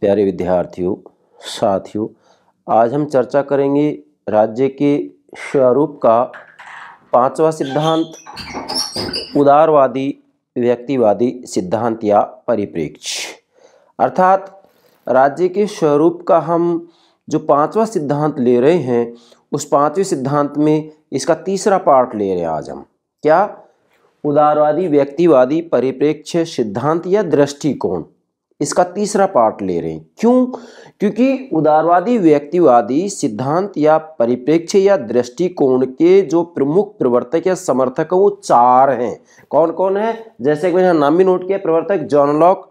प्यारे विद्यार्थियों साथियों आज हम चर्चा करेंगे राज्य के स्वरूप का पांचवा सिद्धांत उदारवादी व्यक्तिवादी सिद्धांत या परिप्रेक्ष्य अर्थात राज्य के स्वरूप का हम जो पांचवा सिद्धांत ले रहे हैं उस पांचवे सिद्धांत में इसका तीसरा पार्ट ले रहे हैं आज हम क्या उदारवादी व्यक्तिवादी परिप्रेक्ष्य सिद्धांत या दृष्टिकोण इसका तीसरा पार्ट ले रहे हैं क्यों क्योंकि उदारवादी व्यक्तिवादी सिद्धांत या परिप्रेक्ष्य या दृष्टिकोण के जो प्रमुख प्रवर्तक या समर्थक है वो चार हैं कौन कौन है जैसे कि मैंने नाम भी नोट किया प्रवर्तक John Locke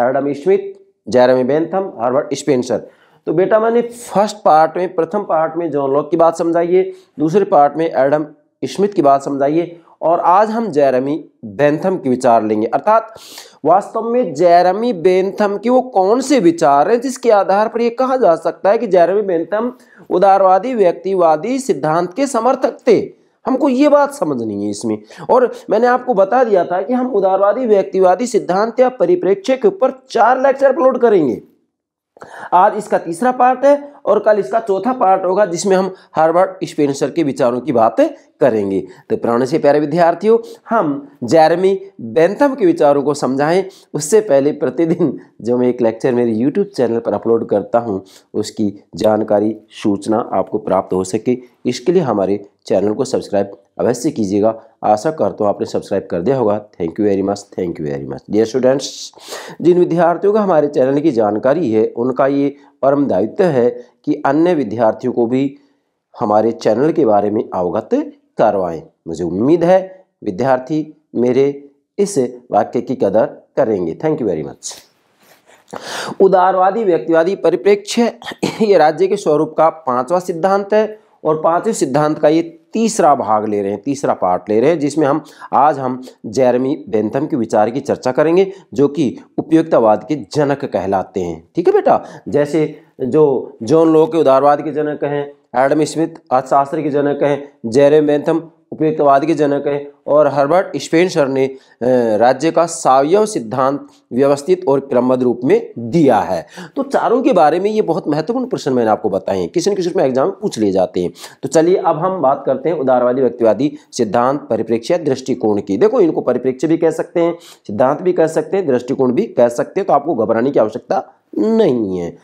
Adam Smith Jeremy Bentham Herbert Spencer तो बेटा मैंने फर्स्ट पार्ट में प्रथम पार्ट में जॉन लॉक की बात समझाइए दूसरे पार्ट में एडम स्मिथ की बात समझाइए और आज हम जैरमी बेंथम के विचार लेंगे अर्थात वास्तव में जैरमी बेंथम के वो कौन से विचार हैं जिसके आधार पर ये कहा जा सकता है कि जैरमी बेंथम उदारवादी व्यक्तिवादी सिद्धांत के समर्थक थे हमको ये बात समझनी है इसमें और मैंने आपको बता दिया था कि हम उदारवादी व्यक्तिवादी सिद्धांत या परिप्रेक्ष्य के ऊपर चार लेक्चर अपलोड करेंगे आज इसका तीसरा पार्ट है और कल इसका चौथा पार्ट होगा जिसमें हम हार्वर्ड स्पेंसर के विचारों की बात करेंगे तो पुराने से प्यारे विद्यार्थियों हम जैरमी बेंथम के विचारों को समझाएं उससे पहले प्रतिदिन जो मैं एक लेक्चर मेरे यूट्यूब चैनल पर अपलोड करता हूँ उसकी जानकारी सूचना आपको प्राप्त हो सके इसके लिए हमारे चैनल को सब्सक्राइब अवश्य कीजिएगा आशा करता हूँ आपने सब्सक्राइब कर दिया होगा thank you very much thank you very much dear students जिन विद्यार्थियों का हमारे चैनल की जानकारी है उनका ये परम दायित्व है कि अन्य विद्यार्थियों को भी हमारे चैनल के बारे में अवगत करवाएं मुझे उम्मीद है विद्यार्थी मेरे इस वाक्य की कदर करेंगे थैंक यू वेरी मच उदारवादी व्यक्तिवादी परिप्रेक्ष्य ये राज्य के स्वरूप का पांचवा सिद्धांत है और पांचवें सिद्धांत का ये तीसरा भाग ले रहे हैं तीसरा पार्ट ले रहे हैं जिसमें हम आज हम जैरमी बेंथम के विचार की चर्चा करेंगे जो कि उपयोगितावाद के जनक कहलाते हैं ठीक है बेटा जैसे जो जॉन लो के उदारवाद के जनक हैं एडम स्मिथ अर्थशास्त्र के जनक हैं जैरम बेंथम उपयुक्तवाद के जनक है और हर्बर्ट स्पेंसर ने राज्य का सावयव सिद्धांत व्यवस्थित और क्रमबद्ध रूप में दिया है तो चारों के बारे में ये बहुत महत्वपूर्ण प्रश्न मैंने आपको बताए हैं किसी न किसी में एग्जाम पूछ लिए जाते हैं तो चलिए अब हम बात करते हैं उदारवादी व्यक्तिवादी सिद्धांत परिप्रेक्ष्य दृष्टिकोण की देखो इनको परिप्रेक्ष्य भी कह सकते हैं सिद्धांत भी कह सकते हैं दृष्टिकोण भी कह सकते हैं तो आपको घबराने की आवश्यकता नहीं है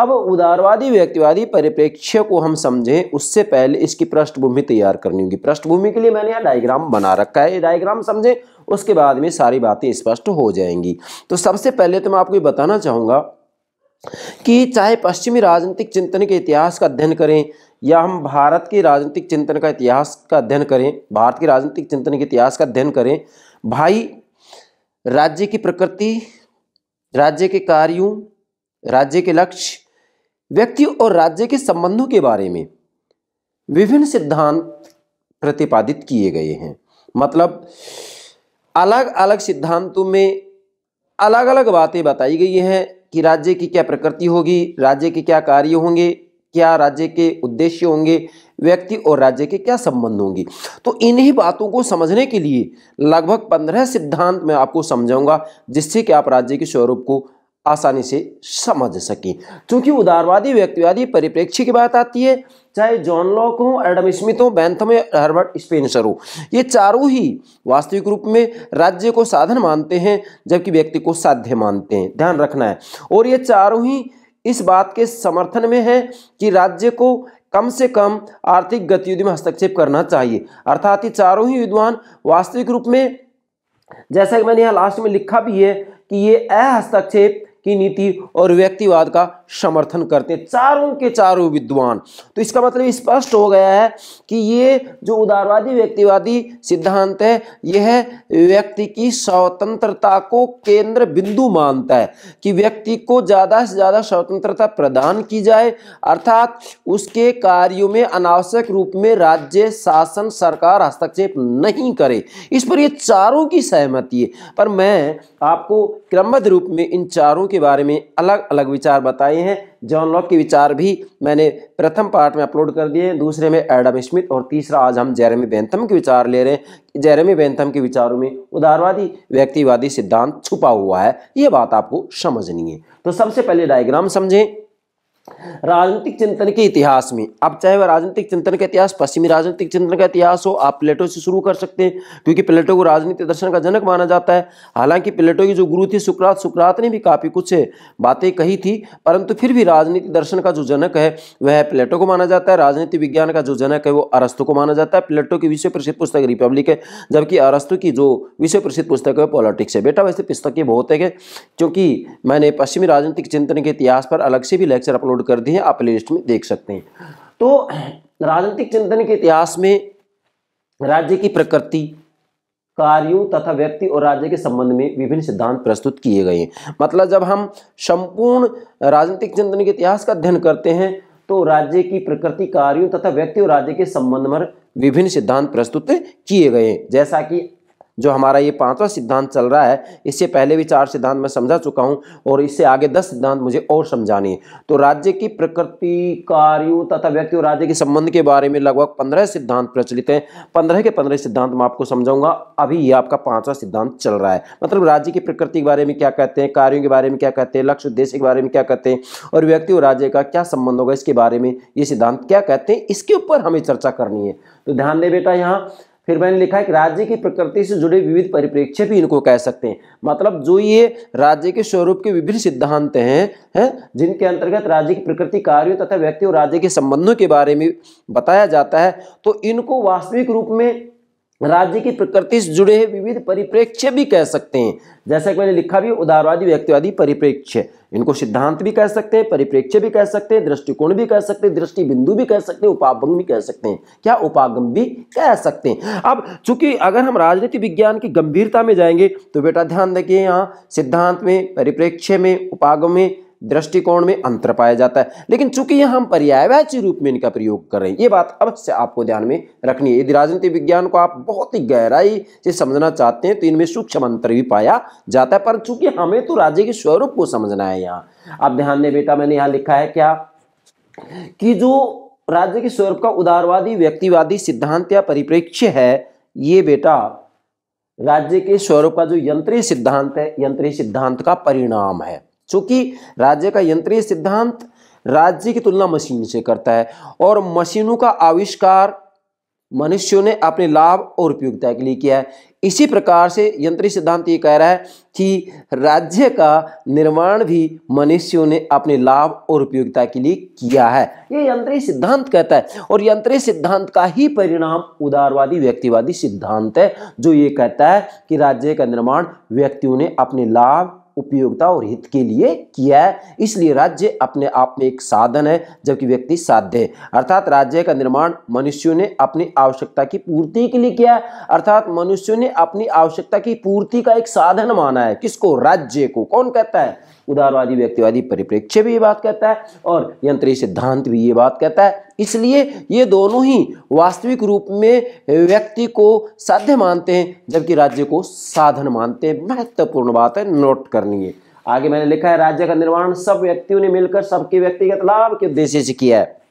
अब उदारवादी व्यक्तिवादी परिप्रेक्ष्य को हम समझें उससे पहले इसकी पृष्ठभूमि तैयार करनी होगी पृष्ठभूमि के लिए मैंने यहाँ डायग्राम बना रखा है ये डायग्राम समझें उसके बाद में सारी बातें स्पष्ट हो जाएंगी तो सबसे पहले तो मैं आपको ये बताना चाहूँगा कि चाहे पश्चिमी राजनीतिक चिंतन के इतिहास का अध्ययन करें या हम भारत के राजनीतिक चिंतन का इतिहास का अध्ययन करें भारत के राजनीतिक चिंतन के इतिहास का अध्ययन करें भाई राज्य की प्रकृति राज्य के कार्यों राज्य के लक्ष्य व्यक्ति और राज्य के संबंधों के बारे में विभिन्न सिद्धांत प्रतिपादित किए गए हैं मतलब अलग अलग सिद्धांतों में अलग अलग बातें बताई गई हैं कि राज्य की क्या प्रकृति होगी राज्य के क्या कार्य होंगे क्या राज्य के उद्देश्य होंगे व्यक्ति और राज्य के क्या संबंध होंगे तो इन्हीं बातों को समझने के लिए लगभग पंद्रह सिद्धांत मैं आपको समझाऊंगा जिससे कि आप राज्य के स्वरूप को आसानी से समझ सके क्योंकि उदारवादी व्यक्तिवादी परिप्रेक्ष्य की बात आती है चाहे जॉन लॉक हो एडम स्मिथ हो बैंथम हर्बर्ट स्पेंसर हो ये चारों ही वास्तविक रूप में राज्य को साधन मानते हैं जबकि व्यक्ति को साध्य मानते हैं ध्यान रखना है और ये चारों ही इस बात के समर्थन में है कि राज्य को कम से कम आर्थिक गतिविधि में हस्तक्षेप करना चाहिए अर्थात ये चारों ही विद्वान वास्तविक रूप में जैसा कि मैंने यहाँ लास्ट में लिखा भी है कि ये अहस्तक्षेप की नीति और व्यक्तिवाद का समर्थन करते हैं चारों के चारों विद्वान तो इसका मतलब स्पष्ट हो गया है कि ये जो उदारवादी व्यक्तिवादी सिद्धांत है यह व्यक्ति की स्वतंत्रता को केंद्र बिंदु मानता है कि व्यक्ति को ज़्यादा से ज़्यादा स्वतंत्रता प्रदान की जाए अर्थात उसके कार्यों में अनावश्यक रूप में राज्य शासन सरकार हस्तक्षेप नहीं करे इस पर ये चारों की सहमति है पर मैं आपको क्रमबद्ध रूप में इन चारों के बारे में अलग अलग विचार बताए हैं जॉन लॉक के विचार भी मैंने प्रथम पार्ट में अपलोड कर दिए हैं दूसरे में एडम स्मिथ और तीसरा आज हम जेरेमी बेंथम के विचार ले रहे हैं जेरेमी बेंथम के विचारों में उदारवादी व्यक्तिवादी सिद्धांत छुपा हुआ है ये बात आपको समझनी है तो सबसे पहले डायग्राम समझें राजनीतिक चिंतन के इतिहास में अब चाहे वह राजनीतिक चिंतन का इतिहास पश्चिमी राजनीतिक चिंतन का इतिहास हो आप प्लेटो से शुरू कर सकते हैं क्योंकि प्लेटो को राजनीतिक दर्शन का जनक माना जाता है हालांकि प्लेटो की जो गुरु थे सुक्रात सुक्रात ने भी काफ़ी कुछ बातें कही थी परंतु फिर भी राजनीतिक दर्शन का जो जनक है वह प्लेटो को माना जाता है राजनीति विज्ञान का जो जनक है वो अरस्तु को माना जाता है प्लेटो की विश्व प्रसिद्ध पुस्तक रिपब्लिक है जबकि अरस्तु की जो विश्व प्रसिद्ध पुस्तक है पॉलिटिक्स है बेटा वैसे पुस्तकें बहुत है क्योंकि मैंने पश्चिमी राजनीतिक चिंतन के इतिहास पर अलग से भी लेक्चर अपलोड अपलोड कर दिए है आप प्ले में देख सकते हैं तो राजनीतिक चिंतन के इतिहास में राज्य की प्रकृति कार्यों तथा व्यक्ति और राज्य के संबंध में विभिन्न सिद्धांत प्रस्तुत किए गए हैं मतलब जब हम संपूर्ण राजनीतिक चिंतन के इतिहास का अध्ययन करते हैं तो राज्य की प्रकृति कार्यों तथा व्यक्ति और राज्य के संबंध में विभिन्न सिद्धांत प्रस्तुत किए गए हैं जैसा कि जो हमारा ये पांचवा सिद्धांत चल रहा है इससे पहले भी चार सिद्धांत मैं समझा चुका हूँ और इससे आगे दस सिद्धांत मुझे और समझाने हैं तो राज्य की प्रकृति कार्यों तथा व्यक्ति और राज्य के संबंध के बारे में लगभग पंद्रह सिद्धांत प्रचलित हैं पंद्रह के पंद्रह सिद्धांत मैं आपको समझाऊंगा अभी ये आपका पांचवा सिद्धांत चल रहा है मतलब राज्य की प्रकृति के बारे में क्या कहते हैं कार्यों के बारे में क्या कहते हैं लक्ष्य उद्देश्य के बारे में क्या कहते हैं और व्यक्ति और राज्य का क्या संबंध होगा इसके बारे में ये सिद्धांत क्या कहते हैं इसके ऊपर हमें चर्चा करनी है तो ध्यान दे बेटा यहाँ फिर मैंने लिखा है कि राज्य की प्रकृति से जुड़े विविध परिप्रेक्ष्य भी इनको कह सकते हैं मतलब जो ये राज्य के स्वरूप के विभिन्न सिद्धांत हैं हैं जिनके अंतर्गत राज्य की प्रकृति कार्यों तथा व्यक्ति और राज्य के संबंधों के बारे में बताया जाता है तो इनको वास्तविक रूप में राज्य की प्रकृति से जुड़े हुए विविध परिप्रेक्ष्य भी कह सकते हैं जैसा कि मैंने लिखा भी उदारवादी व्यक्तिवादी परिप्रेक्ष्य इनको सिद्धांत भी कह सकते हैं परिप्रेक्ष्य भी कह सकते हैं दृष्टिकोण भी कह सकते हैं दृष्टि बिंदु भी कह सकते हैं उपागम भी कह सकते हैं क्या उपागम भी कह सकते हैं अब चूंकि अगर हम राजनीति विज्ञान की गंभीरता में जाएंगे तो बेटा ध्यान देखिए यहाँ सिद्धांत में परिप्रेक्ष्य में उपागम में दृष्टिकोण में अंतर पाया जाता है लेकिन चूंकि यहाँ हम पर्यायवाची रूप में इनका प्रयोग कर रहे हैं ये बात अवश्य आपको ध्यान में रखनी है यदि राजनीति विज्ञान को आप बहुत ही गहराई से समझना चाहते हैं तो इनमें सूक्ष्म अंतर भी पाया जाता है पर चूंकि हमें तो राज्य के स्वरूप को समझना है यहाँ आप ध्यान दें बेटा मैंने यहाँ लिखा है क्या कि जो राज्य के स्वरूप का उदारवादी व्यक्तिवादी सिद्धांत या परिप्रेक्ष्य है ये बेटा राज्य के स्वरूप का जो यंत्रीय सिद्धांत है यंत्रीय सिद्धांत का परिणाम है चूंकि राज्य का यंत्रीय सिद्धांत राज्य की तुलना मशीन से करता है और मशीनों का आविष्कार मनुष्यों ने अपने लाभ और उपयोगिता के लिए किया है इसी प्रकार से यंत्री सिद्धांत ये कह रहा है कि राज्य का निर्माण भी मनुष्यों ने अपने लाभ और उपयोगिता के लिए किया है ये यंत्री सिद्धांत कहता है और यंत्री सिद्धांत का ही परिणाम उदारवादी व्यक्तिवादी सिद्धांत है जो ये कहता है कि राज्य का निर्माण व्यक्तियों ने अपने लाभ उपयोगिता और हित के लिए किया है इसलिए राज्य अपने आप में एक साधन है जबकि व्यक्ति साध्य है अर्थात राज्य का निर्माण मनुष्यों ने अपनी आवश्यकता की पूर्ति के लिए किया है अर्थात मनुष्यों ने अपनी आवश्यकता की पूर्ति का एक साधन माना है किसको राज्य को कौन कहता है उदारवादी व्यक्तिवादी परिप्रेक्ष्य भी ये बात कहता है और यंत्री सिद्धांत भी ये बात कहता है इसलिए ये दोनों ही वास्तविक रूप में व्यक्ति को साध्य मानते हैं जबकि राज्य को साधन मानते हैं महत्वपूर्ण बात है नोट करनी है आगे मैंने लिखा है राज्य का निर्माण सब व्यक्तियों ने मिलकर सबके व्यक्तिगत लाभ के उद्देश्य से किया है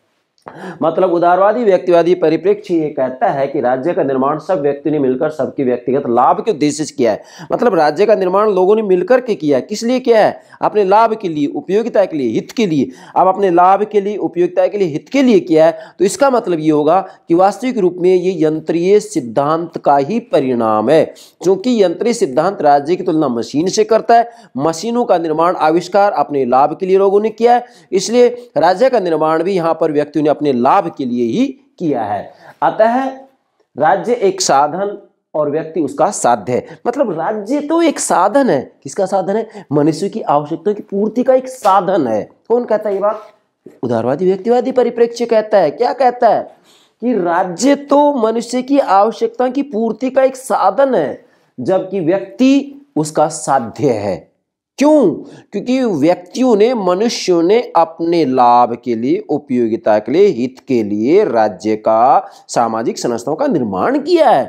मतलब उदारवादी व्यक्तिवादी परिप्रेक्ष्य ये कहता है कि राज्य का निर्माण सब व्यक्ति ने मिलकर सबके व्यक्तिगत लाभ के उद्देश्य से किया है मतलब राज्य का निर्माण लोगों ने मिलकर के किया है किस लिए किया है अपने लाभ के लिए उपयोगिता के लिए हित के लिए अब अपने लाभ के लिए उपयोगिता के लिए हित के लिए किया है तो इसका मतलब ये होगा कि वास्तविक रूप में ये यंत्रीय सिद्धांत का ही परिणाम है क्योंकि यंत्रीय सिद्धांत राज्य की तुलना मशीन से करता है मशीनों का निर्माण आविष्कार अपने लाभ के लिए लोगों ने किया है इसलिए राज्य का निर्माण भी यहाँ पर व्यक्तियों ने अपने लाभ के लिए ही किया है अतः राज्य एक साधन और व्यक्ति उसका साध्य है मतलब राज्य तो एक साधन है किसका साधन है मनुष्य की आवश्यकता की पूर्ति का एक साधन है कौन कहता है ये बात उदारवादी व्यक्तिवादी परिप्रेक्ष्य कहता है क्या कहता है कि राज्य तो मनुष्य की आवश्यकता की पूर्ति का एक साधन है जबकि व्यक्ति उसका साध्य है क्यों क्योंकि व्यक्तियों ने मनुष्यों ने अपने लाभ के लिए उपयोगिता के लिए हित के लिए राज्य का सामाजिक संस्थाओं का निर्माण किया है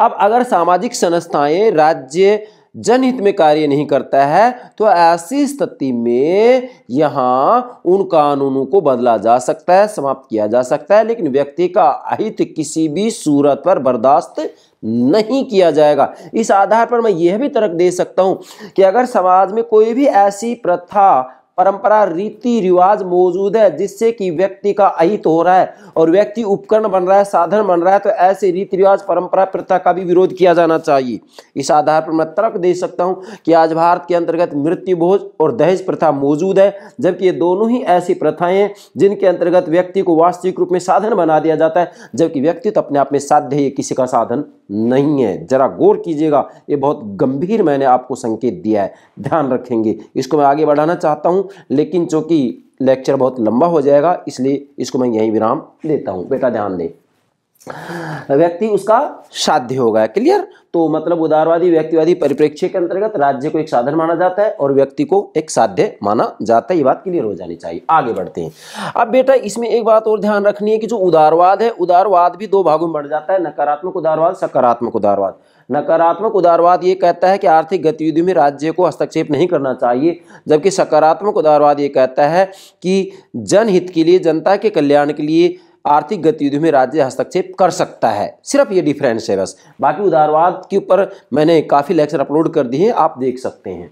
अब अगर सामाजिक संस्थाएं राज्य जनहित में कार्य नहीं करता है तो ऐसी स्थिति में यहाँ उन कानूनों को बदला जा सकता है समाप्त किया जा सकता है लेकिन व्यक्ति का अहित किसी भी सूरत पर बर्दाश्त नहीं किया जाएगा इस आधार पर मैं यह भी तर्क दे सकता हूं कि अगर समाज में कोई भी ऐसी प्रथा परंपरा रीति रिवाज मौजूद है जिससे कि व्यक्ति का अहित हो रहा है और व्यक्ति उपकरण बन रहा है साधन बन रहा है तो ऐसे रीति रिवाज परंपरा प्रथा का भी विरोध किया जाना चाहिए इस आधार पर मैं तर्क दे सकता हूं कि आज भारत के अंतर्गत मृत्यु भोज और दहेज प्रथा मौजूद है जबकि ये दोनों ही ऐसी प्रथाएं हैं जिनके अंतर्गत व्यक्ति को वास्तविक रूप में साधन बना दिया जाता है जबकि व्यक्ति तो अपने आप में साध्य किसी का साधन नहीं है जरा गौर कीजिएगा ये बहुत गंभीर मैंने आपको संकेत दिया है ध्यान रखेंगे इसको मैं आगे बढ़ाना चाहता हूँ लेकिन चूँकि लेक्चर बहुत लंबा हो जाएगा इसलिए इसको मैं यहीं विराम देता हूँ बेटा ध्यान दें व्यक्ति उसका साध्य होगा क्लियर तो मतलब उदारवादी व्यक्तिवादी परिप्रेक्ष्य के अंतर्गत राज्य को एक साधन माना जाता है और व्यक्ति को एक साध्य माना जाता है ये बात क्लियर हो जानी चाहिए आगे बढ़ते हैं अब बेटा इसमें एक बात और ध्यान रखनी है कि जो उदारवाद है उदारवाद भी दो भागों में बढ़ जाता है नकारात्मक उदारवाद सकारात्मक उदारवाद नकारात्मक उदारवाद ये कहता है कि आर्थिक गतिविधियों में राज्य को हस्तक्षेप नहीं करना चाहिए जबकि सकारात्मक उदारवाद ये कहता है कि जनहित के लिए जनता के कल्याण के लिए आर्थिक गतिविधियों में राज्य हस्तक्षेप कर सकता है सिर्फ ये डिफरेंस है बस बाकी उदारवाद के ऊपर मैंने काफ़ी लेक्चर अपलोड कर दिए हैं आप देख सकते हैं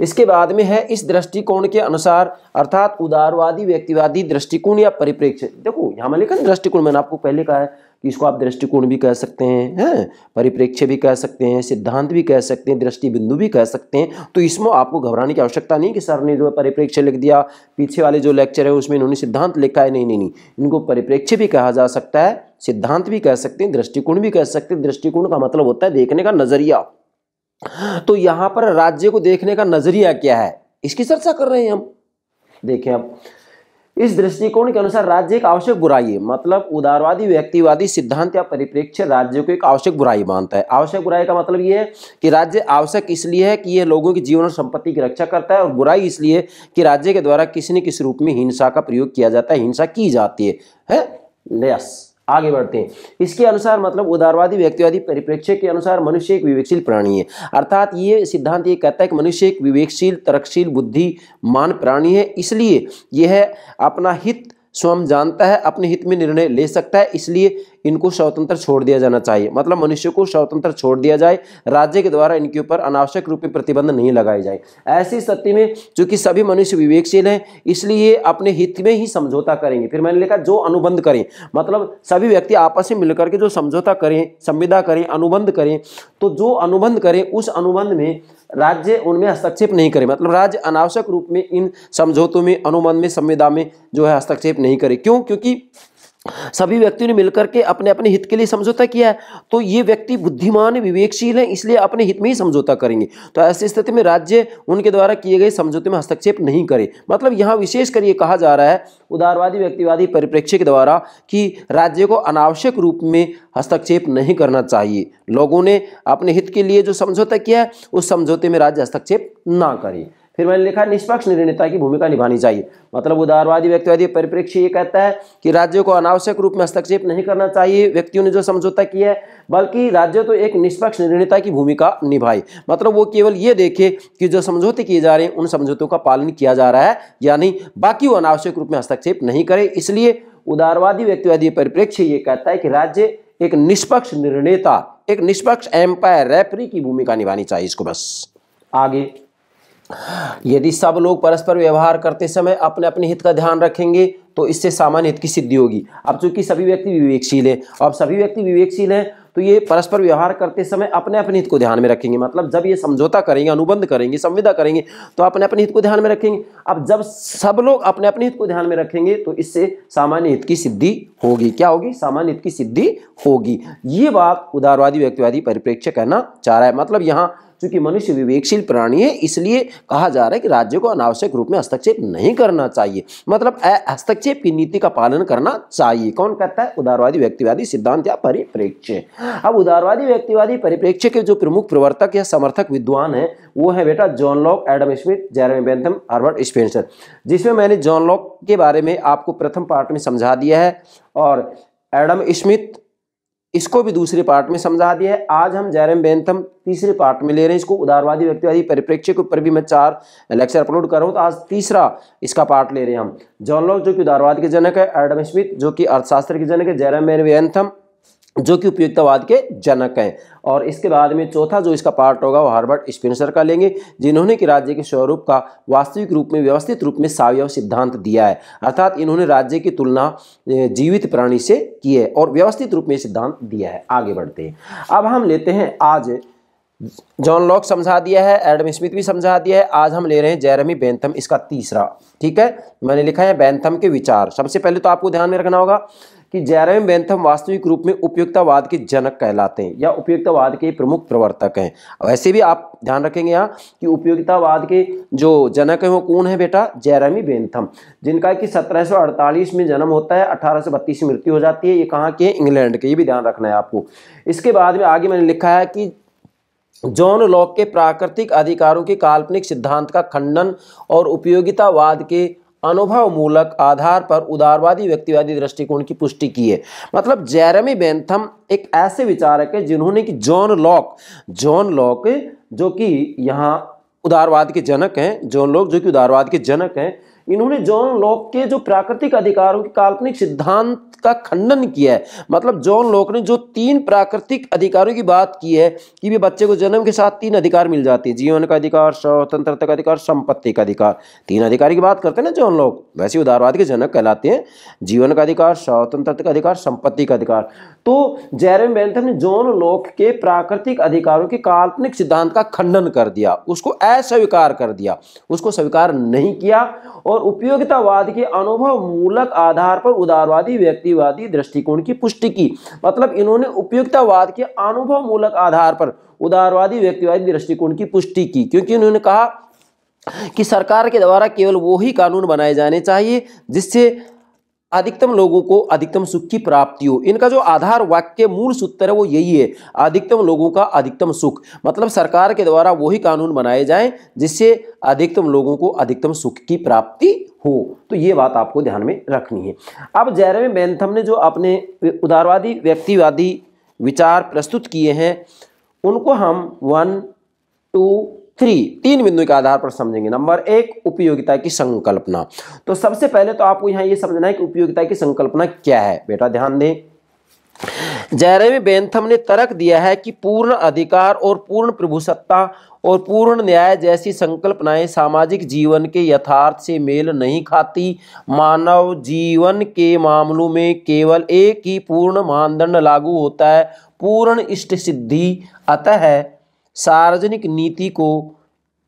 इसके बाद में है इस दृष्टिकोण के अनुसार अर्थात उदारवादी व्यक्तिवादी दृष्टिकोण या परिप्रेक्ष्य देखो यहाँ मैं लिखा दृष्टिकोण मैंने आपको पहले कहा है कि इसको आप दृष्टिकोण भी कह सकते हैं हैं परिप्रेक्ष्य भी कह सकते हैं सिद्धांत भी कह सकते हैं दृष्टि बिंदु भी कह सकते हैं तो इसमें आपको घबराने की आवश्यकता नहीं कि सर ने जो परिप्रेक्ष्य लिख दिया पीछे वाले जो लेक्चर है उसमें इन्होंने सिद्धांत लिखा है नहीं नहीं नहीं इनको परिप्रेक्ष्य भी कहा जा सकता है सिद्धांत भी कह सकते हैं दृष्टिकोण भी कह सकते हैं दृष्टिकोण का मतलब होता है देखने का नजरिया तो यहां पर राज्य को देखने का नजरिया क्या है इसकी चर्चा कर रहे हैं हम देखें अब इस दृष्टिकोण के अनुसार राज्य एक आवश्यक बुराई है मतलब उदारवादी व्यक्तिवादी सिद्धांत या परिप्रेक्ष्य राज्य को एक आवश्यक बुराई मानता है आवश्यक बुराई का मतलब यह है कि राज्य आवश्यक इसलिए है कि यह लोगों के जीवन और संपत्ति की रक्षा करता है और बुराई इसलिए कि राज्य के द्वारा किसी न किसी रूप में हिंसा का प्रयोग किया जाता है हिंसा की जाती है, है? लेस आगे बढ़ते हैं इसके अनुसार मतलब उदारवादी व्यक्तिवादी परिप्रेक्ष्य के अनुसार मनुष्य एक विवेकशील प्राणी है अर्थात ये सिद्धांत ये कहता है कि मनुष्य एक विवेकशील तर्कशील बुद्धिमान प्राणी है इसलिए यह अपना हित स्वयं जानता है अपने हित में निर्णय ले सकता है इसलिए इनको स्वतंत्र छोड़ दिया जाना चाहिए मतलब मनुष्य को स्वतंत्र छोड़ दिया जाए राज्य के द्वारा इनके ऊपर अनावश्यक रूप में प्रतिबंध नहीं लगाए जाए ऐसी स्थिति में चूंकि सभी मनुष्य विवेकशील हैं इसलिए अपने हित में ही समझौता करेंगे फिर मैंने लिखा जो अनुबंध करें मतलब सभी व्यक्ति आपस में मिलकर के जो समझौता करें संविदा करें अनुबंध करें तो जो अनुबंध करें उस अनुबंध में राज्य उनमें हस्तक्षेप नहीं करे मतलब राज्य अनावश्यक रूप में इन समझौतों में अनुबंध में संविदा में जो है हस्तक्षेप नहीं करे क्यों क्योंकि सभी व्यक्तियों ने मिलकर के अपने अपने हित के लिए समझौता किया है तो ये व्यक्ति बुद्धिमान विवेकशील हैं इसलिए अपने हित में ही समझौता करेंगे तो ऐसी स्थिति में राज्य उनके द्वारा किए गए समझौते में हस्तक्षेप नहीं करे मतलब यहाँ विशेषकर ये कहा जा रहा है उदारवादी व्यक्तिवादी परिप्रेक्ष्य के द्वारा कि राज्य को अनावश्यक रूप में हस्तक्षेप नहीं करना चाहिए लोगों ने अपने हित के लिए जो समझौता किया है उस समझौते में राज्य हस्तक्षेप ना करें फिर मैंने लिखा निष्पक्ष निर्णयता की भूमिका निभानी चाहिए मतलब उदारवादी व्यक्तिवादी परिप्रेक्ष्य ये कहता है कि राज्यों को अनावश्यक रूप में हस्तक्षेप नहीं करना चाहिए व्यक्तियों ने जो समझौता किया है बल्कि राज्य तो एक निष्पक्ष निर्णयता की भूमिका निभाए मतलब वो केवल ये देखे कि जो समझौते किए जा रहे हैं उन समझौतों का पालन किया जा रहा है यानी बाकी वो अनावश्यक रूप में हस्तक्षेप नहीं करे इसलिए उदारवादी व्यक्तिवादी परिप्रेक्ष्य ये कहता है कि राज्य एक निष्पक्ष निर्णयता एक निष्पक्ष एम्पायर रेफरी की भूमिका निभानी चाहिए इसको बस आगे यदि सब लोग परस्पर व्यवहार करते समय अपने अपने हित का ध्यान रखेंगे तो इससे सामान्य हित की सिद्धि होगी अब चूंकि सभी व्यक्ति विवेकशील हैं अब सभी व्यक्ति विवेकशील हैं तो ये परस्पर व्यवहार करते समय अपने अपने हित को ध्यान में रखेंगे मतलब जब ये समझौता करेंगे अनुबंध करेंगे संविदा करेंगे तो अपने अपने हित को ध्यान में रखेंगे अब जब सब लोग अपने अपने हित को ध्यान में रखेंगे तो इससे सामान्य हित की सिद्धि होगी क्या होगी सामान्य हित की सिद्धि होगी ये बात उदारवादी व्यक्तिवादी परिप्रेक्ष्य कहना चाह रहा है मतलब यहाँ चूंकि मनुष्य विवेकशील प्राणी है इसलिए कहा जा रहा है कि राज्य को अनावश्यक रूप में हस्तक्षेप नहीं करना चाहिए मतलब हस्तक्षेप की नीति का पालन करना चाहिए कौन कहता है उदारवादी व्यक्तिवादी सिद्धांत या परिप्रेक्ष्य अब उदारवादी व्यक्तिवादी परिप्रेक्ष्य के जो प्रमुख प्रवर्तक या समर्थक विद्वान है वो है बेटा John Locke Adam Smith Jeremy Bentham Herbert Spencer जिसमें मैंने जॉन लॉक के बारे में आपको प्रथम पार्ट में समझा दिया है और एडम स्मिथ इसको भी दूसरे पार्ट में समझा दिया है आज हम जैरम बेंथम तीसरे पार्ट में ले रहे हैं इसको उदारवादी व्यक्तिवादी परिप्रेक्ष्य के ऊपर भी मैं चार लेक्चर अपलोड कर रहा हूँ तो आज तीसरा इसका पार्ट ले रहे हैं हम जॉन लॉक जो कि उदारवाद के जनक है एडम स्मिथ जो कि अर्थशास्त्र के जनक है जैरम बेंथम जो कि उपयोगितावाद के जनक हैं और इसके बाद में चौथा जो इसका पार्ट होगा वो हार्बर्ट स्पेंसर का लेंगे जिन्होंने कि राज्य के स्वरूप का वास्तविक रूप में व्यवस्थित रूप में सावयव सिद्धांत दिया है अर्थात इन्होंने राज्य की तुलना जीवित प्राणी से की है और व्यवस्थित रूप में सिद्धांत दिया है आगे बढ़ते हैं अब हम लेते हैं आज जॉन लॉक समझा दिया है एडम स्मिथ भी समझा दिया है आज हम ले रहे हैं जेरेमी बेंथम इसका तीसरा ठीक है मैंने लिखा है बेंथम के विचार सबसे पहले तो आपको ध्यान में रखना होगा कि जैरम बेंथम वास्तविक रूप में उपयुक्तवाद के जनक कहलाते हैं या उपयुक्तवाद के प्रमुख प्रवर्तक हैं वैसे भी आप ध्यान रखेंगे यहाँ कि उपयोगितावाद के जो जनक हैं वो कौन है बेटा जैरमी बेंथम जिनका कि 1748 में जन्म होता है अठारह में मृत्यु हो जाती है ये कहाँ के इंग्लैंड के ये भी ध्यान रखना है आपको इसके बाद में आगे मैंने लिखा है कि जॉन लॉक के प्राकृतिक अधिकारों के काल्पनिक सिद्धांत का खंडन और उपयोगितावाद के अनुभव मूलक आधार पर उदारवादी व्यक्तिवादी दृष्टिकोण की पुष्टि की है मतलब जेरेमी बेंथम एक ऐसे विचारक है जिन्होंने कि जॉन लॉक जॉन लॉक जो कि यहाँ उदारवाद के जनक हैं जॉन लॉक जो कि उदारवाद के जनक हैं इन्होंने जॉन लॉक के जो प्राकृतिक अधिकारों के काल्पनिक सिद्धांत का खंडन किया है मतलब जॉन लॉक ने जो तीन प्राकृतिक अधिकारों की बात की है कि भी बच्चे को जन्म के साथ तीन अधिकार मिल जाते हैं जीवन का अधिकार स्वतंत्रता का अधिकार संपत्ति का अधिकार तीन अधिकार की बात करते हैं ना जॉन लॉक वैसे उदारवाद के जनक कहलाते हैं जीवन का अधिकार स्वतंत्रता का अधिकार संपत्ति का अधिकार तो जैरम बेंथम ने जॉन लॉक के प्राकृतिक अधिकारों के काल्पनिक सिद्धांत का खंडन कर दिया उसको अस्वीकार कर दिया उसको स्वीकार नहीं किया और और उपयोगितावाद के अनुभव मूलक आधार पर उदारवादी व्यक्तिवादी दृष्टिकोण की पुष्टि की मतलब इन्होंने उपयोगितावाद के अनुभव मूलक आधार पर उदारवादी व्यक्तिवादी दृष्टिकोण की पुष्टि की क्योंकि उन्होंने कहा कि सरकार के द्वारा केवल वो ही कानून बनाए जाने चाहिए जिससे अधिकतम लोगों को अधिकतम सुख की प्राप्ति हो इनका जो आधार वाक्य मूल सूत्र है वो यही है अधिकतम लोगों का अधिकतम सुख मतलब सरकार के द्वारा वही कानून बनाए जाएं जिससे अधिकतम लोगों को अधिकतम सुख की प्राप्ति हो तो ये बात आपको ध्यान में रखनी है अब जैरवी बैंथम ने जो अपने उदारवादी व्यक्तिवादी विचार प्रस्तुत किए हैं उनको हम वन टू थ्री तीन बिंदु के आधार पर समझेंगे नंबर एक उपयोगिता की संकल्पना तो सबसे पहले तो आपको यहाँ ये समझना है कि उपयोगिता की संकल्पना क्या है बेटा ध्यान दें जयरेवी बेंथम ने तर्क दिया है कि पूर्ण अधिकार और पूर्ण प्रभुसत्ता और पूर्ण न्याय जैसी संकल्पनाएं सामाजिक जीवन के यथार्थ से मेल नहीं खाती मानव जीवन के मामलों में केवल एक ही पूर्ण मानदंड लागू होता है पूर्ण इष्ट सिद्धि अतः सार्वजनिक नीति को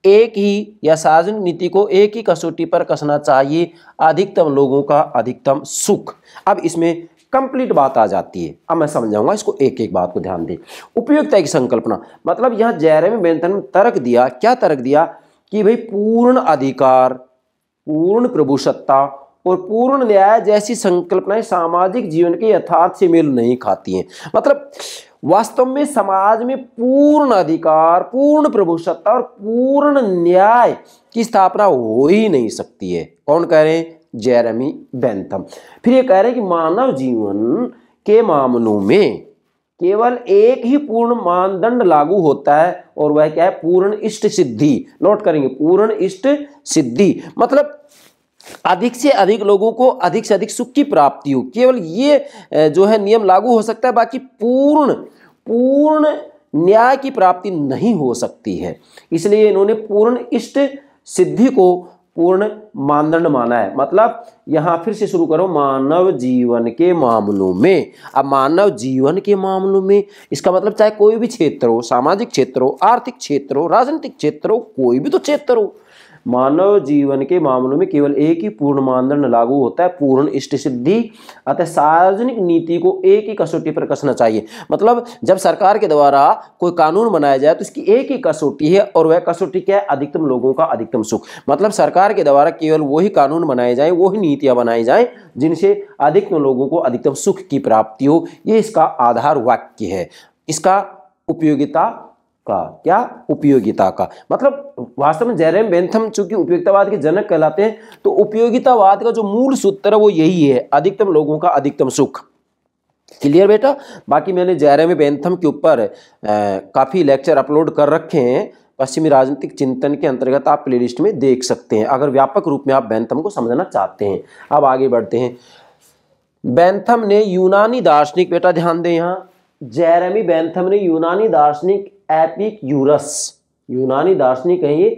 एक ही या सार्वजनिक नीति को एक ही कसौटी पर कसना चाहिए अधिकतम लोगों का अधिकतम सुख अब इसमें कंप्लीट बात आ जाती है अब मैं समझाऊंगा इसको एक एक बात को ध्यान दें उपयोगिता की संकल्पना मतलब यहां में बेंथन ने तर्क दिया क्या तर्क दिया कि भाई पूर्ण अधिकार पूर्ण प्रभुसत्ता और पूर्ण न्याय जैसी संकल्पनाएं सामाजिक जीवन के यथार्थ से मेल नहीं खाती हैं मतलब वास्तव में समाज में पूर्ण अधिकार पूर्ण प्रभुसत्ता और पूर्ण न्याय की स्थापना हो ही नहीं सकती है कौन कह रहे हैं जेरमी बेंथम फिर ये कह रहे हैं कि मानव जीवन के मामलों में केवल एक ही पूर्ण मानदंड लागू होता है और वह क्या है पूर्ण इष्ट सिद्धि नोट करेंगे पूर्ण इष्ट सिद्धि मतलब अधिक से अधिक लोगों को अधिक से अधिक सुख की प्राप्ति हो केवल ये जो है नियम लागू हो सकता है बाकी पूर्ण पूर्ण न्याय की प्राप्ति नहीं हो सकती है इसलिए इन्होंने पूर्ण इष्ट सिद्धि को पूर्ण मानदंड माना है मतलब यहां फिर से शुरू करो मानव जीवन के मामलों में अब मानव जीवन के मामलों में इसका मतलब चाहे कोई भी क्षेत्र हो सामाजिक क्षेत्र हो आर्थिक क्षेत्र हो राजनीतिक क्षेत्र हो कोई भी तो क्षेत्र हो मानव जीवन के मामलों में केवल एक ही पूर्ण मानदंड लागू होता है पूर्ण इष्ट सिद्धि अतः सार्वजनिक नीति को एक ही कसौटी पर कसना चाहिए मतलब जब सरकार के द्वारा कोई कानून बनाया जाए तो इसकी एक ही कसौटी है और वह कसौटी क्या है अधिकतम लोगों का अधिकतम सुख मतलब सरकार के द्वारा केवल वही कानून बनाए जाए वही नीतियाँ बनाई जाए जिनसे अधिकतम लोगों को अधिकतम सुख की प्राप्ति हो ये इसका आधार वाक्य है इसका उपयोगिता का क्या उपयोगिता का मतलब वास्तव में जैरम बेंथम चूंकि उपयोगितावाद के जनक कहलाते हैं तो उपयोगितावाद का जो मूल सूत्र है वो यही है अधिकतम लोगों का अधिकतम सुख क्लियर बेटा बाकी मैंने जैरेम बेंथम के ऊपर काफ़ी लेक्चर अपलोड कर रखे हैं पश्चिमी राजनीतिक चिंतन के अंतर्गत आप प्लेलिस्ट में देख सकते हैं अगर व्यापक रूप में आप बैंथम को समझना चाहते हैं अब आगे बढ़ते हैं बैंथम ने यूनानी दार्शनिक बेटा ध्यान दें यहाँ जैरमी बैंथम ने यूनानी दार्शनिक एपिक यूरस यूनानी दार्शनिक हैं ये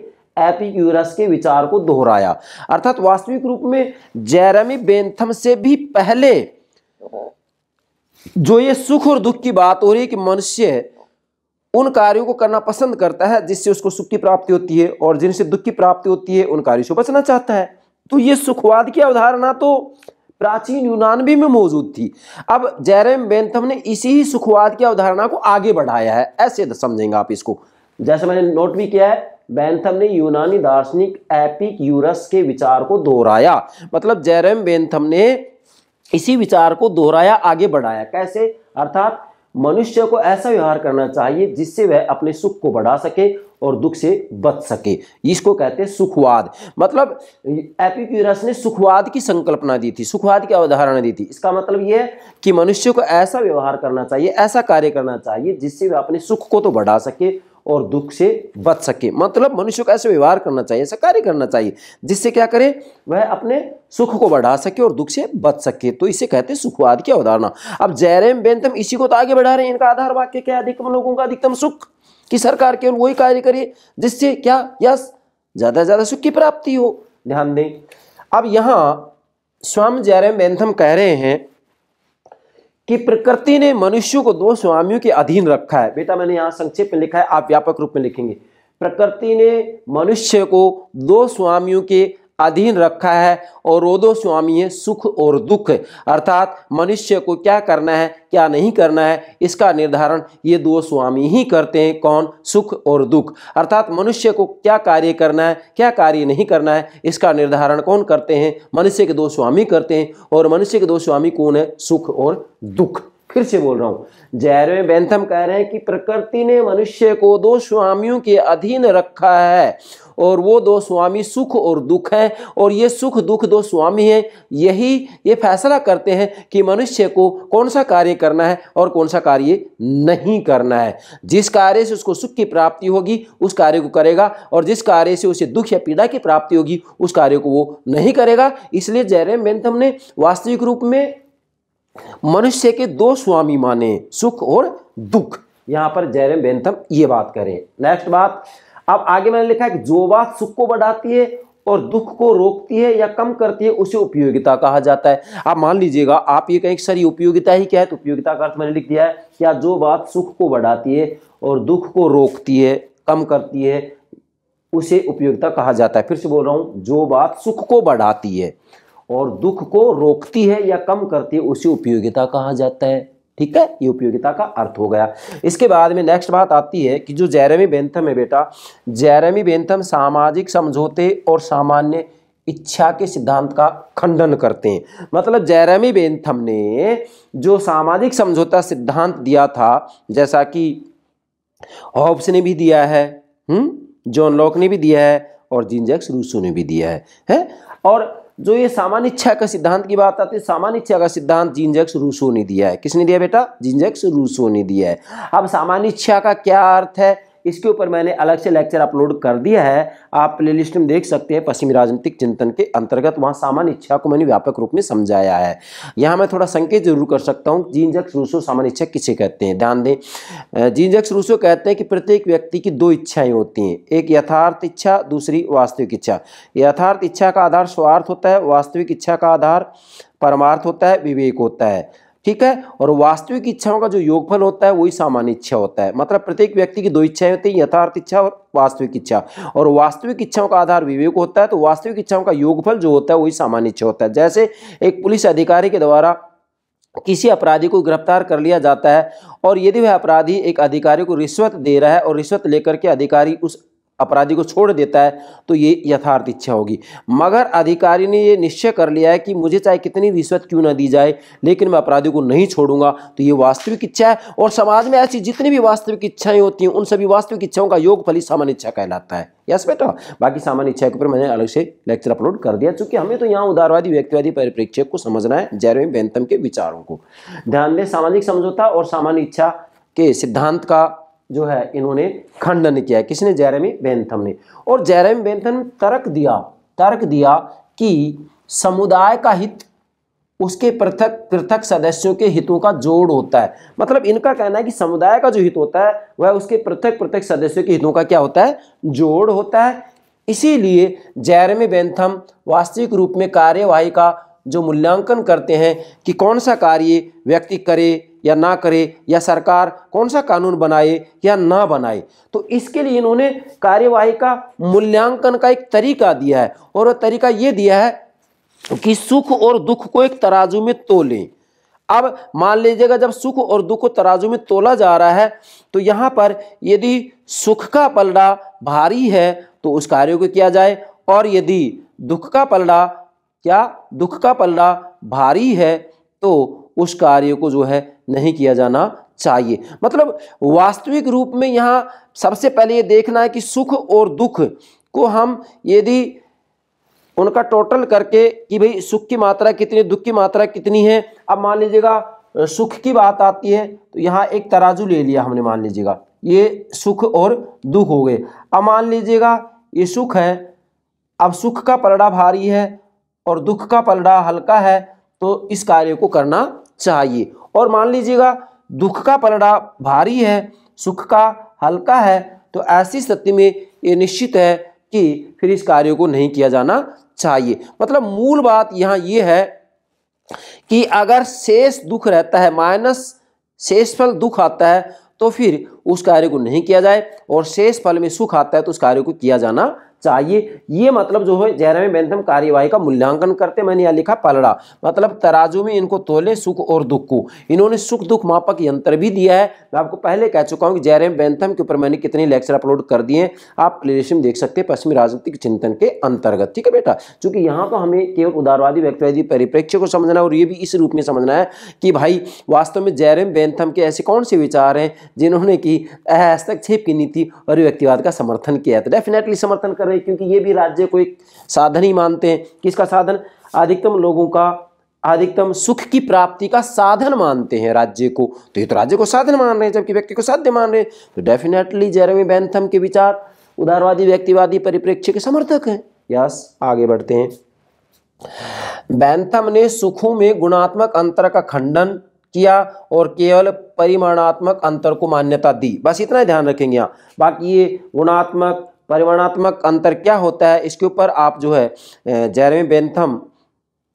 एपिक यूरस के विचार को दोहराया अर्थात वास्तविक रूप में जेरेमी बेंथम से भी पहले जो ये सुख और दुख की बात हो रही है कि मनुष्य उन कार्यों को करना पसंद करता है जिससे उसको सुख की प्राप्ति होती है और जिनसे दुख की प्राप्ति होती है उन कार्यों से बचना चाहता है तो ये सुखवाद की अवधारणा तो प्राचीन यूनान भी में मौजूद थी अब जैरम बेंथम ने इसी ही सुखवाद की अवधारणा को आगे बढ़ाया है ऐसे समझेंगे आप इसको जैसे मैंने नोट भी किया है बेंथम ने यूनानी दार्शनिक एपिक यूरस के विचार को दोहराया मतलब जैरम बेंथम ने इसी विचार को दोहराया आगे बढ़ाया कैसे अर्थात मनुष्य को ऐसा व्यवहार करना चाहिए जिससे वह अपने सुख को बढ़ा सके और दुख से बच सके इसको कहते हैं सुखवाद मतलब एपिक्यूरस ने सुखवाद की संकल्पना दी थी सुखवाद की अवधारणा दी थी इसका मतलब यह है कि मनुष्य को ऐसा व्यवहार करना चाहिए ऐसा कार्य करना चाहिए जिससे वह अपने सुख को तो बढ़ा सके और दुख से बच सके मतलब मनुष्य को ऐसे व्यवहार करना चाहिए ऐसा कार्य करना चाहिए जिससे क्या करे वह अपने सुख को बढ़ा सके और दुख से बच सके तो इसे कहते हैं सुखवाद की अवधारणा अब जयरेम बेंतम इसी को तो आगे बढ़ा रहे हैं इनका आधार वाक्य क्या अधिकतम लोगों का अधिकतम सुख कि सरकार केवल वही कार्य करिए जिससे क्या यस ज़्यादा से ज़्यादा सुख की प्राप्ति हो ध्यान दें अब यहां स्वामी जयराम बेंथम कह रहे हैं कि प्रकृति ने मनुष्य को दो स्वामियों के अधीन रखा है बेटा मैंने यहां संक्षेप में लिखा है आप व्यापक रूप में लिखेंगे प्रकृति ने मनुष्य को दो स्वामियों के अधीन रखा है और रोदो स्वामी है सुख और दुख अर्थात मनुष्य को क्या करना है क्या नहीं करना है इसका निर्धारण ये दो स्वामी ही करते हैं कौन सुख और दुख अर्थात मनुष्य को क्या कार्य करना है क्या कार्य नहीं करना है इसका निर्धारण कौन करते हैं मनुष्य के दो स्वामी करते हैं और मनुष्य के दो स्वामी कौन है सुख और दुख फिर से बोल रहा हूँ जैरवे बैंथम कह रहे हैं कि प्रकृति ने मनुष्य को दो स्वामियों के अधीन रखा है और वो दो स्वामी सुख और दुख हैं और ये सुख दुख दो स्वामी हैं यही ये फैसला करते हैं कि मनुष्य को कौन सा कार्य करना है और कौन सा कार्य नहीं करना है जिस कार्य से उसको सुख की प्राप्ति होगी उस कार्य को करेगा और जिस कार्य से उसे दुख या पीड़ा की प्राप्ति होगी उस कार्य को वो नहीं करेगा इसलिए जयराम बेंथम ने वास्तविक रूप में मनुष्य के दो स्वामी माने सुख और दुख यहां पर जयराम बेंथम ये बात करें नेक्स्ट बात अब आगे मैंने लिखा है जो बात सुख को बढ़ाती है और दुख को रोकती है या कम करती है उसे उपयोगिता कहा जाता है आप मान लीजिएगा आप ये कहें कि सर उपयोगिता ही क्या है तो उपयोगिता का अर्थ मैंने लिख दिया है क्या जो बात सुख को बढ़ाती है और दुख को रोकती है कम करती है उसे उपयोगिता कहा जाता है फिर से बोल रहा हूं जो बात सुख को बढ़ाती है और दुख को रोकती है या कम करती है उसे उपयोगिता कहा जाता है ठीक है ये उपयोगिता का अर्थ हो गया इसके बाद में नेक्स्ट बात आती है कि जो जैरमी बेंथम है बेटा जैरमी बेंथम सामाजिक समझौते और सामान्य इच्छा के सिद्धांत का खंडन करते हैं मतलब जैरमी बेंथम ने जो सामाजिक समझौता सिद्धांत दिया था जैसा कि हॉब्स ने भी दिया है हम्म? जॉन लॉक ने भी दिया है और जिनजैक्स रूसो ने भी दिया है है? और जो ये सामान्य इच्छा का सिद्धांत की बात आती है सामान्य इच्छा का सिद्धांत जींजक्स रूसो ने दिया है किसने दिया बेटा जींजक्स रूसो ने दिया है अब सामान्य इच्छा का क्या अर्थ है इसके ऊपर मैंने अलग से लेक्चर अपलोड कर दिया है आप प्लेलिस्ट में देख सकते हैं पश्चिमी राजनीतिक चिंतन के अंतर्गत वहाँ सामान्य इच्छा को मैंने व्यापक रूप में समझाया है यहाँ मैं थोड़ा संकेत जरूर कर सकता हूँ जीन जक्स रूसो सामान्य इच्छा किसे कहते हैं ध्यान दें जीन जक्स रूसो कहते हैं कि प्रत्येक व्यक्ति की दो इच्छाएं होती हैं एक यथार्थ इच्छा दूसरी वास्तविक इच्छा यथार्थ इच्छा का आधार स्वार्थ होता है वास्तविक इच्छा का आधार परमार्थ होता है विवेक होता है ठीक है और वास्तविक इच्छाओं का जो योगफल होता है वही सामान्य इच्छा होता है मतलब प्रत्येक व्यक्ति की दो इच्छाएं होती हैं यथार्थ इच्छा और वास्तविक इच्छा और वास्तविक इच्छाओं का आधार विवेक होता है तो वास्तविक इच्छाओं का योगफल जो होता है वही सामान्य इच्छा होता है जैसे एक पुलिस अधिकारी के द्वारा किसी अपराधी को गिरफ्तार कर लिया जाता है और यदि वह अपराधी एक अधिकारी को रिश्वत दे रहा है और रिश्वत लेकर के अधिकारी उस अपराधी को छोड़ देता है तो ये यथार्थ इच्छा होगी मगर अधिकारी ने ये निश्चय कर लिया है कि मुझे चाहे कितनी रिश्वत क्यों ना दी जाए लेकिन मैं अपराधी को नहीं छोड़ूंगा तो ये वास्तविक इच्छा है और समाज में ऐसी जितनी भी वास्तविक इच्छाएं होती हैं उन सभी वास्तविक इच्छाओं का योग फली सामान्य इच्छा कहलाता है यस बेटा बाकी सामान्य इच्छा के ऊपर मैंने अलग से लेक्चर अपलोड कर दिया चूंकि हमें तो यहाँ उदारवादी व्यक्तिवादी परिप्रेक्ष्य को समझना है जैर बेंतम के विचारों को ध्यान दें सामाजिक समझौता और सामान्य इच्छा के सिद्धांत का जो है इन्होंने खंडन किया किसने जैरमी बेंथम ने और जैरमी बेंथम ने तर्क दिया तर्क दिया कि समुदाय का हित उसके पृथक पृथक सदस्यों के हितों का जोड़ होता है मतलब इनका कहना है कि समुदाय का जो हित होता है वह उसके पृथक पृथक सदस्यों के हितों का क्या होता है जोड़ होता है इसीलिए जैरमी बेंथम वास्तविक रूप में कार्यवाही का जो मूल्यांकन करते हैं कि कौन सा कार्य व्यक्ति करे या ना करे या सरकार कौन सा कानून बनाए या ना बनाए तो इसके लिए इन्होंने कार्यवाही का मूल्यांकन का एक तरीका दिया है और वह तरीका ये दिया है कि सुख और दुख को एक तराजू में तोलें अब मान लीजिएगा जब सुख और दुख को तराजू में तोला जा रहा है तो यहाँ पर यदि सुख का पलड़ा भारी है तो उस कार्य को किया जाए और यदि दुख का पलड़ा क्या दुख का पलड़ा भारी है तो उस कार्य को जो है नहीं किया जाना चाहिए मतलब वास्तविक रूप में यहाँ सबसे पहले ये देखना है कि सुख और दुख को हम यदि उनका टोटल करके कि भाई सुख की मात्रा कितनी दुख की मात्रा कितनी है अब मान लीजिएगा सुख की बात आती है तो यहाँ एक तराजू ले लिया हमने मान लीजिएगा ये सुख और दुख हो गए अब मान लीजिएगा ये सुख है अब सुख का पलड़ा भारी है और दुख का पलड़ा हल्का है तो इस कार्य को करना चाहिए और मान लीजिएगा दुख का पलड़ा भारी है सुख का हल्का है तो ऐसी स्थिति में ये निश्चित है कि फिर इस कार्य को नहीं किया जाना चाहिए मतलब मूल बात यहाँ ये है कि अगर शेष दुख रहता है माइनस शेष फल दुख आता है तो फिर उस कार्य को नहीं किया जाए और शेष फल में सुख आता है तो उस कार्य को किया जाना चाहिए ये मतलब जो है जहरम बैंथम कार्यवाही का मूल्यांकन करते मैंने यहाँ लिखा पलड़ा मतलब तराजू में इनको तोले सुख और दुख को इन्होंने सुख दुख मापक यंत्र भी दिया है मैं आपको पहले कह चुका हूँ कि जहरम बैंथम के ऊपर मैंने कितने लेक्चर अपलोड कर दिए हैं आप प्लेलिस्ट में देख सकते हैं पश्चिमी राजनीतिक चिंतन के अंतर्गत ठीक है बेटा चूंकि यहाँ तो हमें केवल उदारवादी व्यक्तिवादी परिप्रेक्ष्य को समझना और ये भी इस रूप में समझना है कि भाई वास्तव में जैरम बेंथम के ऐसे कौन से विचार हैं जिन्होंने की हस्तक्षेप की नीति और व्यक्तिवाद का समर्थन किया था डेफिनेटली तो समर्थन कर रहे क्योंकि ये भी राज्य को एक साधन ही मानते हैं किसका साधन अधिकतम लोगों का अधिकतम सुख की प्राप्ति का साधन मानते हैं राज्य को तो ये तो राज्य को साधन मान रहे हैं जबकि व्यक्ति को साध्य मान रहे हैं तो डेफिनेटली जेरेमी बैंथम के विचार उदारवादी व्यक्तिवादी परिप्रेक्ष्य के समर्थक हैं यस आगे बढ़ते हैं बैंथम ने सुखों में गुणात्मक अंतर का खंडन किया और केवल परिमाणात्मक अंतर को मान्यता दी बस इतना ध्यान रखेंगे यहाँ बाकी ये गुणात्मक परिमाणात्मक अंतर क्या होता है इसके ऊपर आप जो है जैरवी बेंथम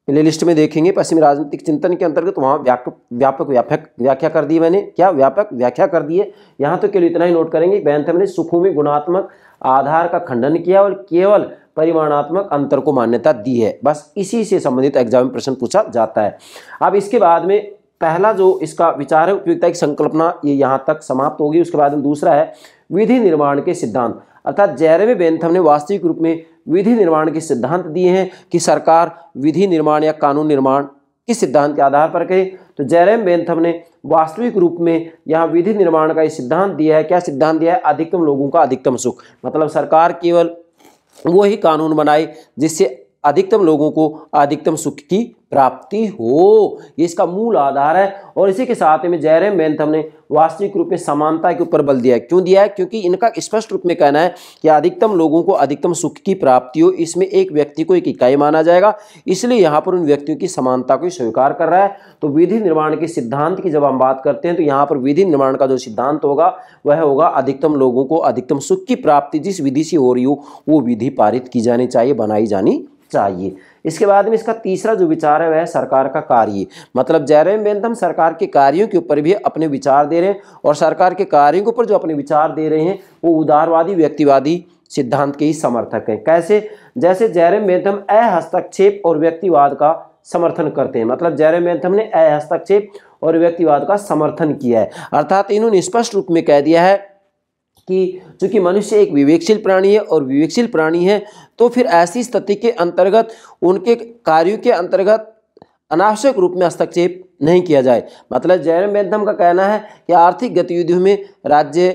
प्ले लिस्ट में देखेंगे पश्चिमी राजनीतिक चिंतन के अंतर्गत वहाँ व्यापक व्यापक व्यापक व्याख्या कर दी मैंने क्या व्यापक व्याख्या कर दी है यहाँ तो केवल इतना ही नोट करेंगे बेंथम ने सुखूमी गुणात्मक आधार का खंडन किया और केवल परिमाणात्मक अंतर को मान्यता दी है बस इसी से संबंधित एग्जाम प्रश्न पूछा जाता है अब इसके बाद में पहला जो इसका विचार है उपयुक्तता की संकल्पना ये यहाँ तक समाप्त होगी उसके बाद में दूसरा है विधि निर्माण के सिद्धांत अर्थात जैरवे बेंथम ने वास्तविक रूप में विधि निर्माण के सिद्धांत दिए हैं कि सरकार विधि निर्माण या कानून निर्माण किस सिद्धांत के आधार पर करे तो जैरेम बेंथम ने वास्तविक रूप में यहाँ विधि निर्माण का ये सिद्धांत दिया है क्या सिद्धांत दिया है अधिकतम लोगों का अधिकतम सुख मतलब सरकार केवल वो ही कानून बनाए जिससे अधिकतम लोगों को अधिकतम सुख की प्राप्ति हो ये इसका मूल आधार है और इसी के साथ में जयरे बेंथम ने वास्तविक रूप में समानता के ऊपर बल दिया है क्यों दिया है क्योंकि इनका स्पष्ट रूप में कहना है कि अधिकतम लोगों को अधिकतम सुख की प्राप्ति हो इसमें एक व्यक्ति को एक इकाई माना जाएगा इसलिए यहाँ पर उन व्यक्तियों की समानता को स्वीकार कर रहा है तो विधि निर्माण के सिद्धांत की जब हम बात करते हैं तो यहाँ पर विधि निर्माण का जो सिद्धांत होगा वह होगा अधिकतम लोगों को अधिकतम सुख की प्राप्ति जिस विधि से हो रही हो वो विधि पारित की जानी चाहिए बनाई जानी चाहिए इसके बाद में इसका तीसरा जो विचार है वह सरकार का कार्य मतलब जयराम बेंथम सरकार के कार्यों के ऊपर भी अपने विचार दे रहे हैं और सरकार के कार्यों के ऊपर जो अपने विचार दे रहे हैं वो उदारवादी व्यक्तिवादी सिद्धांत के ही समर्थक हैं कैसे जैसे जयराम बेंथम अहस्तक्षेप और व्यक्तिवाद का समर्थन करते हैं मतलब जयराम बेंथम ने अहस्तक्षेप और व्यक्तिवाद का समर्थन किया है अर्थात इन्होंने स्पष्ट रूप में कह दिया है कि चूँकि मनुष्य एक विवेकशील प्राणी है और विवेकशील प्राणी है तो फिर ऐसी स्थिति के अंतर्गत उनके कार्यों के अंतर्गत अनावश्यक रूप में हस्तक्षेप नहीं किया जाए मतलब जैन बेंथम का कहना है कि आर्थिक गतिविधियों में राज्य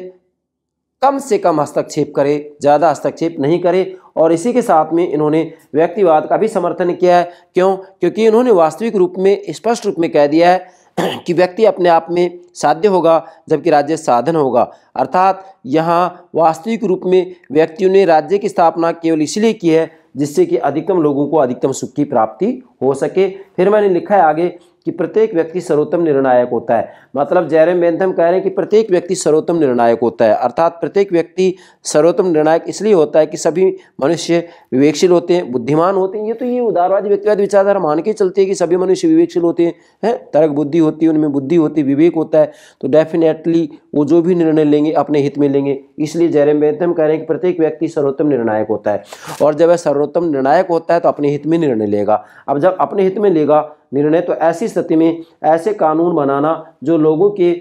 कम से कम हस्तक्षेप करे ज़्यादा हस्तक्षेप नहीं करे और इसी के साथ में इन्होंने व्यक्तिवाद का भी समर्थन किया है क्यों क्योंकि इन्होंने वास्तविक रूप में स्पष्ट रूप में कह दिया है कि व्यक्ति अपने आप में साध्य होगा जबकि राज्य साधन होगा अर्थात यहाँ वास्तविक रूप में व्यक्तियों ने राज्य की स्थापना केवल इसलिए की है जिससे कि अधिकतम लोगों को अधिकतम सुख की प्राप्ति हो सके फिर मैंने लिखा है आगे कि प्रत्येक व्यक्ति सर्वोत्तम निर्णायक होता है मतलब जैरम बेंथम कह रहे हैं कि प्रत्येक व्यक्ति सर्वोत्तम निर्णायक होता है अर्थात प्रत्येक व्यक्ति सर्वोत्तम निर्णायक इसलिए होता है कि सभी मनुष्य विवेकशील होते हैं बुद्धिमान होते हैं ये तो ये उदारवादी व्यक्तिवाद विचारधारा मान के चलती है कि सभी मनुष्य विवेकशील होते हैं है तर्क बुद्धि होती है उनमें बुद्धि होती है विवेक होता है तो डेफिनेटली वो जो भी निर्णय लेंगे अपने हित में लेंगे इसलिए जैरम बेंथम कह रहे हैं कि प्रत्येक व्यक्ति सर्वोत्तम निर्णायक होता है और जब वह सर्वोत्तम निर्णायक होता है तो अपने हित में निर्णय लेगा अब जब अपने हित में लेगा निर्णय तो ऐसी स्थिति में ऐसे कानून बनाना जो लोगों के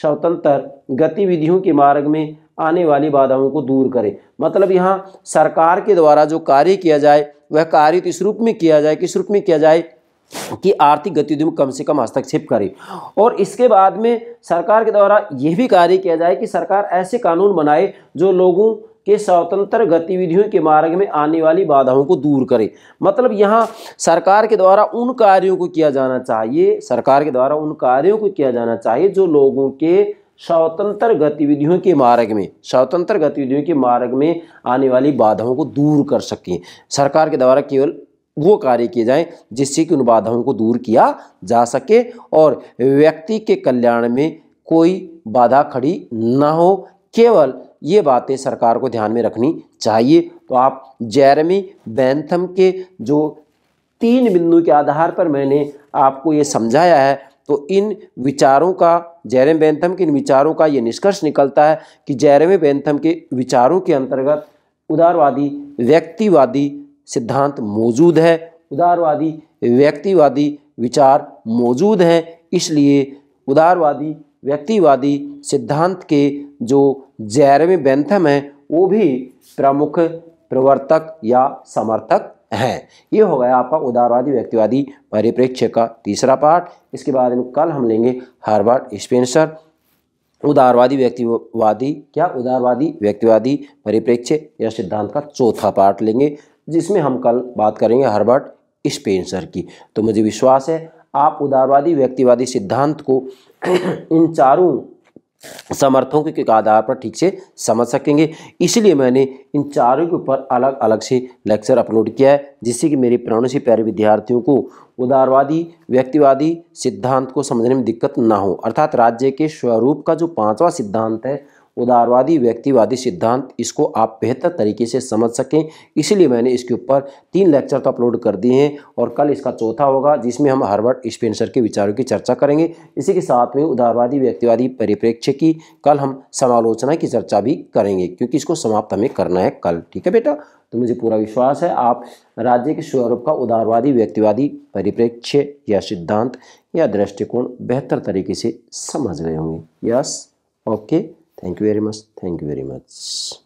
स्वतंत्र गतिविधियों के मार्ग में आने वाली बाधाओं को दूर करे मतलब यहाँ सरकार के द्वारा जो कार्य किया जाए वह कार्य तो इस रूप में किया जाए किस रूप में किया जाए कि आर्थिक गतिविधियों में कम से कम हस्तक्षेप करे और इसके बाद में सरकार के द्वारा यह भी कार्य किया जाए कि सरकार ऐसे कानून बनाए जो लोगों के स्वतंत्र गतिविधियों के मार्ग में आने वाली बाधाओं को दूर करे मतलब यहाँ सरकार के द्वारा उन कार्यों को किया जाना चाहिए सरकार के द्वारा उन कार्यों को किया जाना चाहिए जो लोगों के स्वतंत्र गतिविधियों के मार्ग में स्वतंत्र गतिविधियों के मार्ग में आने वाली बाधाओं को दूर कर सकें सरकार के द्वारा केवल वो कार्य किए जाएं जिससे कि उन बाधाओं को दूर किया जा सके और व्यक्ति के कल्याण में कोई बाधा खड़ी ना हो केवल ये बातें सरकार को ध्यान में रखनी चाहिए तो आप जैरमी बैंथम के जो तीन बिंदु के आधार पर मैंने आपको ये समझाया है तो इन विचारों का जैरम बैंथम के इन विचारों का ये निष्कर्ष निकलता है कि जैरम बैंथम के विचारों के अंतर्गत उदारवादी व्यक्तिवादी सिद्धांत मौजूद है उदारवादी व्यक्तिवादी विचार मौजूद हैं इसलिए उदारवादी व्यक्तिवादी सिद्धांत के जो जैरवी बेंथम है वो भी प्रमुख प्रवर्तक या समर्थक हैं ये हो गया आपका उदारवादी व्यक्तिवादी परिप्रेक्ष्य का तीसरा पार्ट इसके बाद में कल हम लेंगे हार्वर्ड स्पेंसर उदारवादी व्यक्तिवादी क्या उदारवादी व्यक्तिवादी परिप्रेक्ष्य या सिद्धांत का चौथा पार्ट लेंगे जिसमें हम कल बात करेंगे हर्बर्ट स्पेंसर की तो मुझे विश्वास है आप उदारवादी व्यक्तिवादी सिद्धांत को इन चारों समर्थों के आधार पर ठीक से समझ सकेंगे इसलिए मैंने इन चारों के ऊपर अलग अलग से लेक्चर अपलोड किया है जिससे कि मेरे प्राणों से प्यारे विद्यार्थियों को उदारवादी व्यक्तिवादी सिद्धांत को समझने में दिक्कत ना हो अर्थात राज्य के स्वरूप का जो पांचवा सिद्धांत है उदारवादी व्यक्तिवादी सिद्धांत इसको आप बेहतर तरीके से समझ सकें इसलिए मैंने इसके ऊपर तीन लेक्चर तो अपलोड कर दिए हैं और कल इसका चौथा होगा जिसमें हम हर्बर्ट स्पेंसर के विचारों की चर्चा करेंगे इसी के साथ में उदारवादी व्यक्तिवादी परिप्रेक्ष्य की कल हम समालोचना की चर्चा भी करेंगे क्योंकि इसको समाप्त हमें करना है कल ठीक है बेटा तो मुझे पूरा विश्वास है आप राज्य के स्वरूप का उदारवादी व्यक्तिवादी परिप्रेक्ष्य या सिद्धांत या दृष्टिकोण बेहतर तरीके से समझ गए होंगे yes okay thank you very much thank you very much